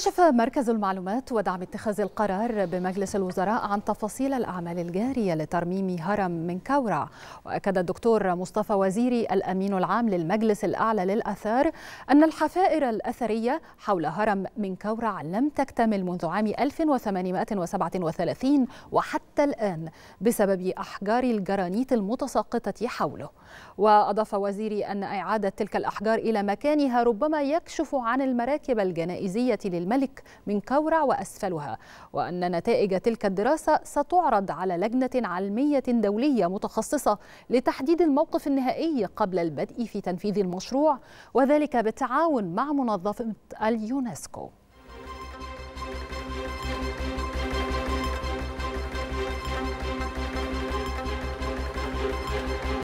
كشف مركز المعلومات ودعم اتخاذ القرار بمجلس الوزراء عن تفاصيل الأعمال الجارية لترميم هرم من كورع وأكد الدكتور مصطفى وزيري الأمين العام للمجلس الأعلى للآثار أن الحفائر الأثرية حول هرم من كورع لم تكتمل منذ عام 1837 وحتى الآن بسبب أحجار الجرانيت المتساقطة حوله وأضاف وزيري أن إعادة تلك الأحجار إلى مكانها ربما يكشف عن المراكب الجنائزية للمجلس الملك من كورع وأسفلها وأن نتائج تلك الدراسة ستعرض على لجنة علمية دولية متخصصة لتحديد الموقف النهائي قبل البدء في تنفيذ المشروع وذلك بالتعاون مع منظمة اليونسكو